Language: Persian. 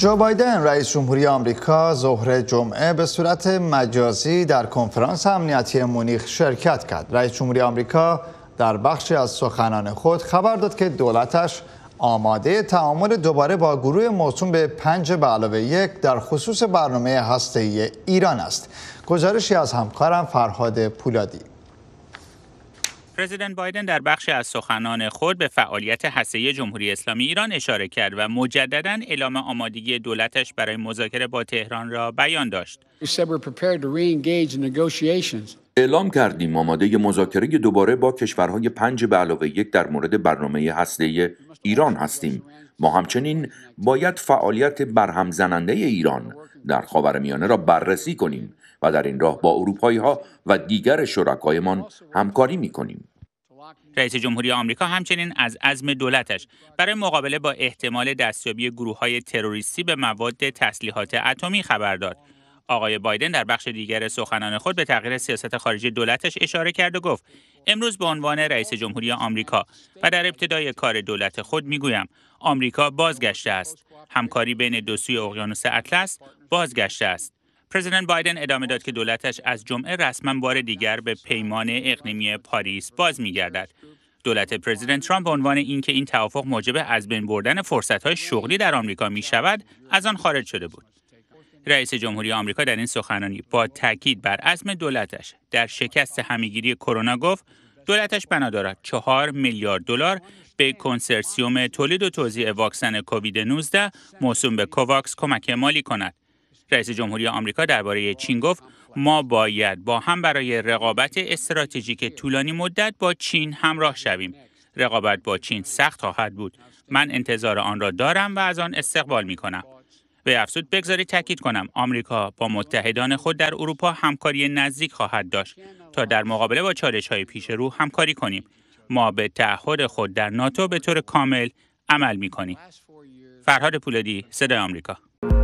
جو بایدن رئیس جمهوری آمریکا ظهر جمعه به صورت مجازی در کنفرانس امنیتی مونیخ شرکت کرد. رئیس جمهوری آمریکا در بخشی از سخنان خود خبر داد که دولتش آماده تعامل دوباره با گروه موسوم به پنج به علاوه یک در خصوص برنامه هسته‌ای ایران است. گزارشی از همکارم فرهاد پولادی پرزیدنت بایدن در بخش از سخنان خود به فعالیت حسه جمهوری اسلامی ایران اشاره کرد و مجددا اعلام آمادگی دولتش برای مذاکره با تهران را بیان داشت. اعلام کردیم آماده مذاکره دوباره با کشورهای پنج به علاوه یک در مورد برنامه هسته ایران هستیم. ما همچنین باید فعالیت برهم زننده ایران در میانه را بررسی کنیم و در این راه با اروپایی ها و دیگر شرکایمان همکاری می رئیس جمهوری آمریکا همچنین از عزم دولتش برای مقابله با احتمال دستیابی گروه های تروریستی به مواد تسلیحات اتمی خبر داد. آقای بایدن در بخش دیگر سخنان خود به تغییر سیاست خارجی دولتش اشاره کرد و گفت امروز به عنوان رئیس جمهوری آمریکا و در ابتدای کار دولت خود میگویم آمریکا بازگشته است همکاری بین دو سوی اقیانوس اطلس بازگشته است پرزیدنت بایدن ادامه داد که دولتش از جمعه رسما بار دیگر به پیمان اقلیمی پاریس باز میگردد دولت پرزیدنت ترامپ به عنوان اینکه این توافق موجب از بین بردن فرصت‌های شغلی در آمریکا می شود از آن خارج شده بود رئیس جمهوری آمریکا در این سخنرانی با تاکید بر عزم دولتش در شکست همیگیری کرونا گفت دولتش بنا دارد چهار میلیارد دلار به کنسرسیوم تولید و توزیع واکسن کووید 19 موسوم به کوواکس کمک مالی کند رئیس جمهوری آمریکا درباره چین گفت ما باید با هم برای رقابت استراتژیک طولانی مدت با چین همراه شویم. رقابت با چین سخت خواهد بود. من انتظار آن را دارم و از آن استقبال می کنم. به افسود بگذارید تاکید کنم آمریکا با متحدان خود در اروپا همکاری نزدیک خواهد داشت تا در مقابله با چالش های پیش رو همکاری کنیم ما به تعهد خود در ناتو به طور کامل عمل می کنیم فرهاد پولادی صدای آمریکا